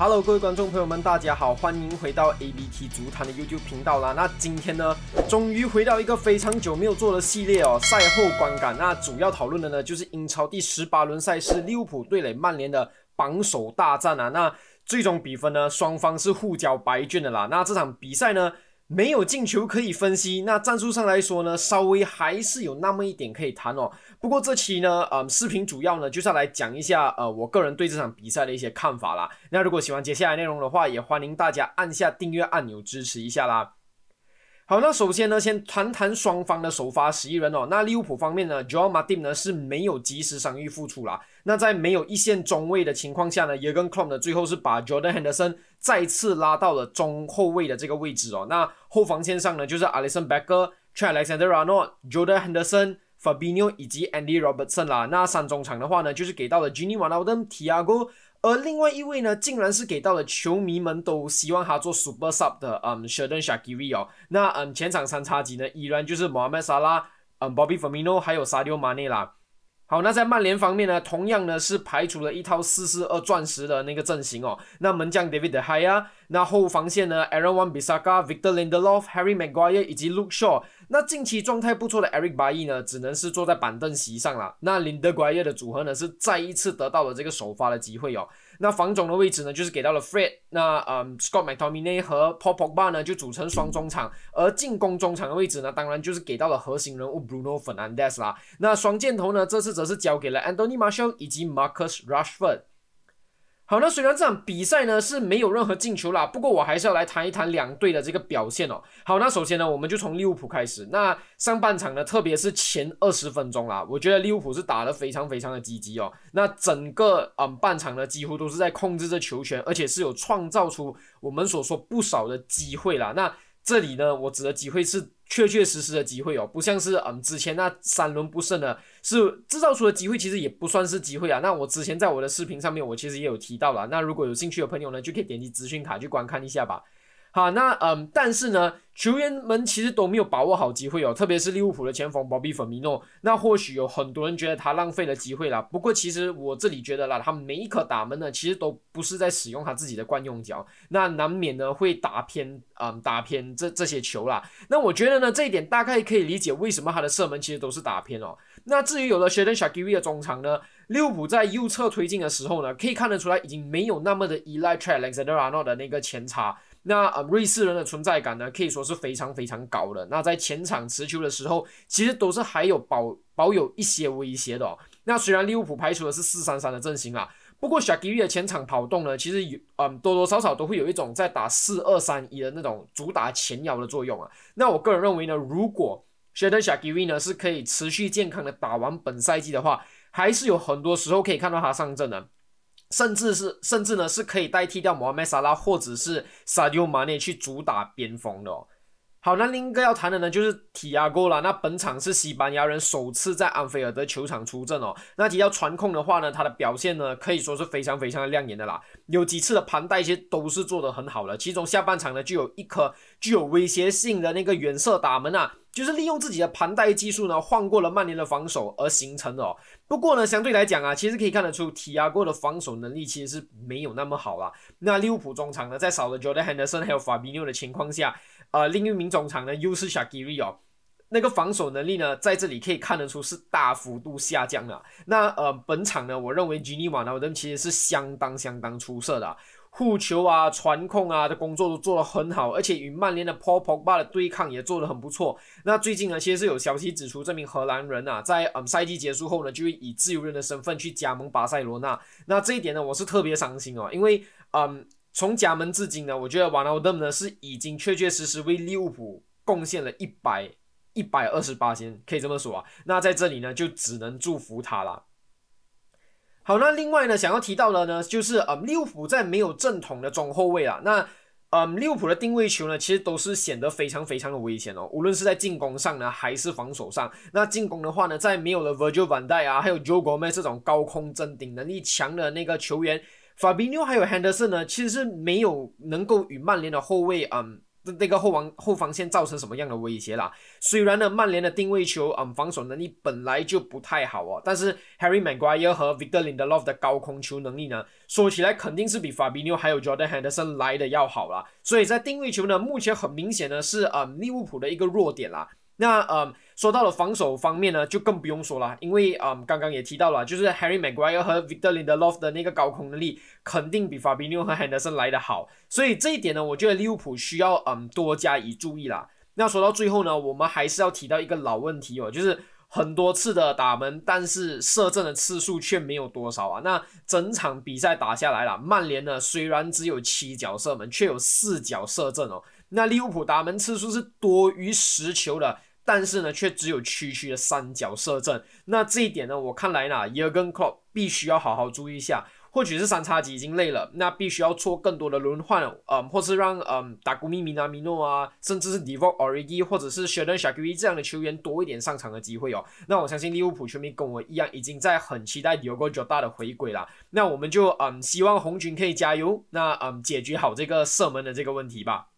Hello，各位观众朋友们，大家好，欢迎回到 ABT 足坛的 YouTube 频道啦。那今天呢，终于回到一个非常久没有做的系列哦，赛后观感。那主要讨论的呢，就是英超第十八轮赛事，利物浦对垒曼联的榜首大战啊。那最终比分呢，双方是互交白卷的啦。那这场比赛呢？没有进球可以分析，那战术上来说呢，稍微还是有那么一点可以谈哦。不过这期呢，嗯，视频主要呢就是来讲一下，呃，我个人对这场比赛的一些看法啦。那如果喜欢接下来内容的话，也欢迎大家按下订阅按钮支持一下啦。好，那首先呢，先谈谈双方的首发十一人哦。那利物浦方面呢，Jordan m a d i n 呢是没有及时伤愈复出啦。那在没有一线中卫的情况下呢，Eugene Crom 的最后是把 Jordan Henderson 再次拉到了中后卫的这个位置哦。那后防线上呢，就是 a l i s o n Becker、Chael Alexander Rono、Jordan Henderson、Fabinho 以及 Andy Robertson 啦。那三中场的话呢，就是给到了 g i n n y Maldonado、Thiago。而另外一位呢，竟然是给到了球迷们都希望他做 super sub 的，嗯，Sheldon s h a k i r i 哦。那嗯，前场三叉戟呢，依然就是 Mohamed 马 a l a 嗯，Bobby Firmino 还有 Sadio Mane 啦。好，那在曼联方面呢，同样呢是排除了一套四四二钻石的那个阵型哦。那门将 David de Gea，那后防线呢，Aaron Wan Bissaka、Victor Lindelof、Harry Maguire 以及 Luke Shaw。那近期状态不错的 Eric b a i e y 呢，只能是坐在板凳席上了。那林德怪叶的组合呢，是再一次得到了这个首发的机会哟。那防总的位置呢，就是给到了 Fred。那嗯，Scott McTominay 和 Popo Bar 呢，就组成双中场。而进攻中场的位置呢，当然就是给到了核心人物 Bruno f e r n a n d e s 啦。那双箭头呢，这次则是交给了 Anthony Marshall 以及 Marcus Rushford。好，那虽然这场比赛呢是没有任何进球啦，不过我还是要来谈一谈两队的这个表现哦。好，那首先呢，我们就从利物浦开始。那上半场呢，特别是前二十分钟啦，我觉得利物浦是打得非常非常的积极哦。那整个嗯半场呢，几乎都是在控制着球权，而且是有创造出我们所说不少的机会啦。那这里呢，我指的机会是确确实实的机会哦，不像是嗯之前那三轮不胜呢，是制造出的机会，其实也不算是机会啊。那我之前在我的视频上面，我其实也有提到了，那如果有兴趣的朋友呢，就可以点击资讯卡去观看一下吧。好，那嗯，但是呢，球员们其实都没有把握好机会哦，特别是利物浦的前锋巴比·粉米诺。那或许有很多人觉得他浪费了机会啦。不过其实我这里觉得啦，他们每一颗打门呢，其实都不是在使用他自己的惯用脚，那难免呢会打偏，嗯，打偏这这些球啦。那我觉得呢，这一点大概可以理解为什么他的射门其实都是打偏哦。那至于有了 Sheldon Shakiri 的中场呢，利物浦在右侧推进的时候呢，可以看得出来已经没有那么的依赖 Tre l e x a n d e r a n o 的那个前插。那啊，瑞士人的存在感呢，可以说是非常非常高的。那在前场持球的时候，其实都是还有保保有一些威胁的。哦。那虽然利物浦排除的是四三三的阵型啊，不过 s h a i r 的前场跑动呢，其实有嗯多多少少都会有一种在打四二三一的那种主打前摇的作用啊。那我个人认为呢，如果 s h a k i r i 呢是可以持续健康的打完本赛季的话，还是有很多时候可以看到他上阵的。甚至是甚至呢，是可以代替掉摩阿梅萨拉或者是萨杜马内去主打边锋的。哦。好，那另一个要谈的呢，就是体压过啦。那本场是西班牙人首次在安菲尔德球场出阵哦。那提到传控的话呢，他的表现呢，可以说是非常非常的亮眼的啦。有几次的盘带其实都是做得很好的，其中下半场呢，就有一颗具有威胁性的那个远射打门啊。就是利用自己的盘带技术呢，换过了曼联的防守而形成的。哦。不过呢，相对来讲啊，其实可以看得出，提亚哥的防守能力其实是没有那么好了。那利物浦中场呢，在少了 Jordan Henderson 还有 f a b i a 的情况下，呃，另一名中场呢，又是 Shakiri 哦，那个防守能力呢，在这里可以看得出是大幅度下降了。那呃，本场呢，我认为吉尼瓦 o a 呢，其实是相当相当出色的。护球啊、传控啊的工作都做得很好，而且与曼联的 Paul Pogba 的对抗也做得很不错。那最近呢，其实是有消息指出，这名荷兰人啊，在嗯赛季结束后呢，就会以自由人的身份去加盟巴塞罗那。那这一点呢，我是特别伤心哦，因为嗯，从加盟至今呢，我觉得 Van d e 呢是已经确确实实为利物浦贡献了一百一百二十八天，可以这么说啊。那在这里呢，就只能祝福他了。好，那另外呢，想要提到的呢，就是呃，利物浦在没有正统的中后卫啊，那呃，利物浦的定位球呢，其实都是显得非常非常的危险哦，无论是在进攻上呢，还是防守上。那进攻的话呢，在没有了 Virgil Van d i 啊，还有 Joe Gomez 这种高空争顶能力强的那个球员，Fabio 还有 Handerson 呢，其实是没有能够与曼联的后卫嗯。那那个后防后防线造成什么样的威胁啦？虽然呢曼联的定位球嗯防守能力本来就不太好哦，但是 Harry Maguire 和 Victor Lindelof 的高空球能力呢，说起来肯定是比 Fabio 还有 Jordan Henderson 来的要好啦。所以在定位球呢，目前很明显呢是呃利物浦的一个弱点啦。那嗯，说到了防守方面呢，就更不用说了，因为嗯，刚刚也提到了，就是 Harry Maguire 和 Victor Lindelof 的那个高空能力，肯定比 f a b i a 和 Henderson 来的好，所以这一点呢，我觉得利物浦需要嗯多加以注意啦。那说到最后呢，我们还是要提到一个老问题哦，就是很多次的打门，但是射正的次数却没有多少啊。那整场比赛打下来了，曼联呢虽然只有七脚射门，却有四脚射正哦。那利物浦打门次数是多于十球的。但是呢，却只有区区的三脚射正。那这一点呢，我看来呢，Jurgen Klopp 必须要好好注意一下。或许是三叉戟已经累了，那必须要做更多的轮换，嗯，或是让嗯达古米米纳米诺啊，甚至是 d e v o c Origi 或者是 Sheldon s h a i 这样的球员多一点上场的机会哦。那我相信利物浦球迷跟我一样，已经在很期待 d i o g o j o p p 的回归了。那我们就嗯，希望红军可以加油，那嗯，解决好这个射门的这个问题吧。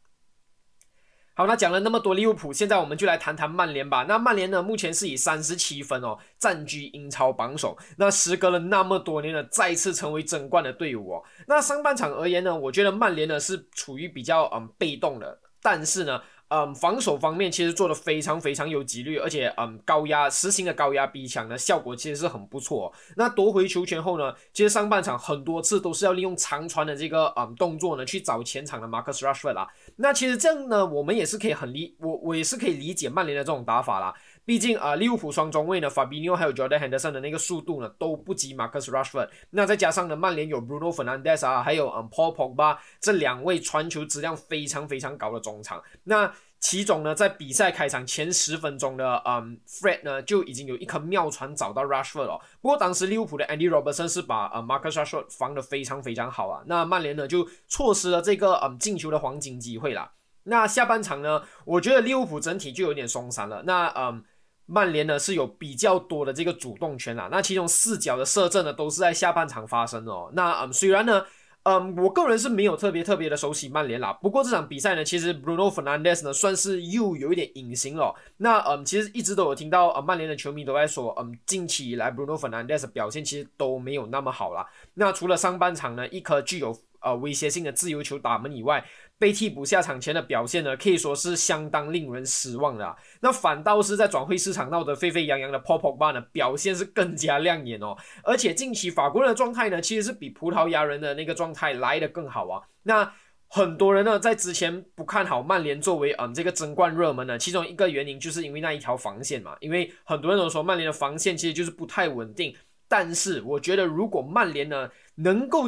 好，那讲了那么多利物浦，现在我们就来谈谈曼联吧。那曼联呢，目前是以三十七分哦，占据英超榜首。那时隔了那么多年呢，再次成为争冠的队伍哦。那上半场而言呢，我觉得曼联呢是处于比较嗯被动的，但是呢。嗯，防守方面其实做的非常非常有纪律，而且嗯，高压实行的高压逼抢呢，效果其实是很不错。那夺回球权后呢，其实上半场很多次都是要利用长传的这个嗯动作呢，去找前场的 Marcus Rashford 啊。那其实这样呢，我们也是可以很理，我我也是可以理解曼联的这种打法啦，毕竟啊，利物浦双中卫呢 f a b i n o 还有 Jordan Henderson 的那个速度呢，都不及 Marcus Rashford。那再加上呢，曼联有 Bruno Fernandes 啊，还有嗯 Paul Pogba 这两位传球质量非常非常高的中场。那齐总呢，在比赛开场前十分钟的嗯 Fred 呢，就已经有一颗妙传找到 Rashford 了。不过当时利物浦的 Andy Robertson 是把啊 Marcus Rashford 防得非常非常好啊。那曼联呢，就错失了这个嗯进球的黄金机会啦。那下半场呢，我觉得利物浦整体就有点松散了。那嗯。曼联呢是有比较多的这个主动权啦，那其中四脚的射正呢都是在下半场发生的。那嗯，虽然呢，嗯，我个人是没有特别特别的熟悉曼联啦，不过这场比赛呢，其实 Bruno Fernandez 呢算是又有一点隐形了。那嗯，其实一直都有听到啊，曼联的球迷都在说，嗯，近期以来 Bruno Fernandez 表现其实都没有那么好啦。那除了上半场呢，一颗具有呃，威胁性的自由球打门以外，被替补下场前的表现呢，可以说是相当令人失望的。那反倒是在转会市场闹得沸沸扬扬的 p o o b a 呢，表现是更加亮眼哦。而且近期法国人的状态呢，其实是比葡萄牙人的那个状态来得更好啊。那很多人呢，在之前不看好曼联作为嗯这个争冠热门呢，其中一个原因就是因为那一条防线嘛，因为很多人都说曼联的防线其实就是不太稳定。但是我觉得如果曼联呢能够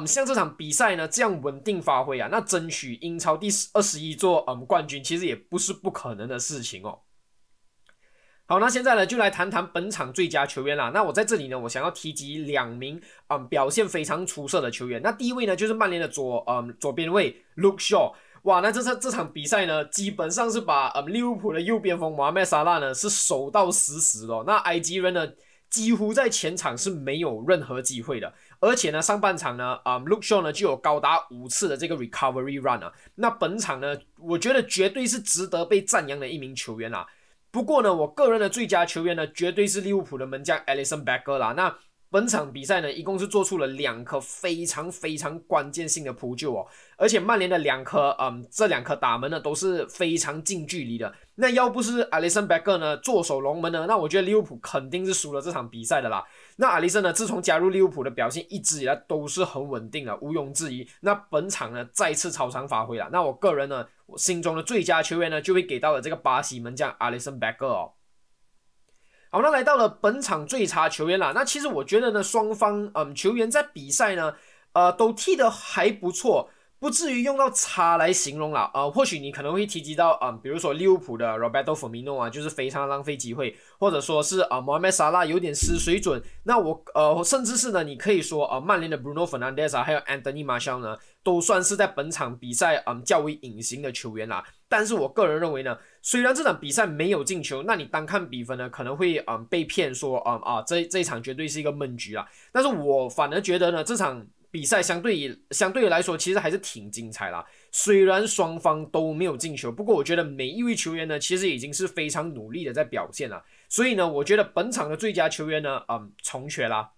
嗯，像这场比赛呢，这样稳定发挥啊，那争取英超第二十一座嗯冠军，其实也不是不可能的事情哦。好，那现在呢，就来谈谈本场最佳球员啦。那我在这里呢，我想要提及两名嗯表现非常出色的球员。那第一位呢，就是曼联的左嗯左边卫 Luke Shaw。哇，那这场这场比赛呢，基本上是把嗯利物浦的右边锋马梅沙拉呢是守到死死咯。那埃及人呢，几乎在前场是没有任何机会的。而且呢，上半场呢，啊，Luke Shaw 呢就有高达五次的这个 recovery run 啊。那本场呢，我觉得绝对是值得被赞扬的一名球员啊。不过呢，我个人的最佳球员呢，绝对是利物浦的门将 a l i s o n Becker 啦。那。本场比赛呢，一共是做出了两颗非常非常关键性的扑救哦，而且曼联的两颗，嗯，这两颗打门呢都是非常近距离的。那要不是阿里森贝克呢坐守龙门呢，那我觉得利物浦肯定是输了这场比赛的啦。那阿里森呢，自从加入利物浦的表现一直以来都是很稳定的，毋庸置疑。那本场呢再次超常发挥了，那我个人呢心中的最佳球员呢就会给到了这个巴西门将阿里森贝克哦。好，那来到了本场最差球员啦。那其实我觉得呢，双方嗯球员在比赛呢，呃，都踢得还不错，不至于用到差来形容啦。呃，或许你可能会提及到嗯，比如说利物浦的 Roberto Firmino 啊，就是非常浪费机会，或者说是啊 Mohamed Salah 有点失水准。那我呃，甚至是呢，你可以说呃，曼联的 Bruno Fernandes 啊，还有 Anthony Martial 呢，都算是在本场比赛嗯较为隐形的球员啦。但是我个人认为呢，虽然这场比赛没有进球，那你单看比分呢，可能会嗯被骗说嗯啊，这这一场绝对是一个闷局啊。但是我反而觉得呢，这场比赛相对相对来说，其实还是挺精彩啦。虽然双方都没有进球，不过我觉得每一位球员呢，其实已经是非常努力的在表现了。所以呢，我觉得本场的最佳球员呢，嗯，重缺啦。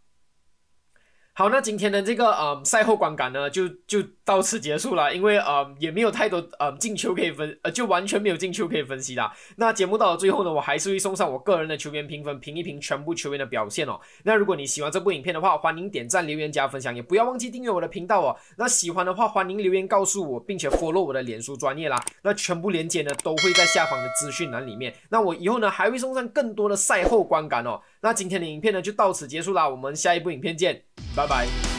好，那今天的这个呃赛后观感呢，就就到此结束了，因为呃也没有太多呃进球可以分，呃就完全没有进球可以分析啦。那节目到了最后呢，我还是会送上我个人的球员评分，评一评全部球员的表现哦。那如果你喜欢这部影片的话，欢迎点赞、留言、加分享，也不要忘记订阅我的频道哦。那喜欢的话，欢迎留言告诉我，并且 follow 我的脸书专业啦。那全部连接呢都会在下方的资讯栏里面。那我以后呢还会送上更多的赛后观感哦。那今天的影片呢就到此结束啦，我们下一部影片见。拜拜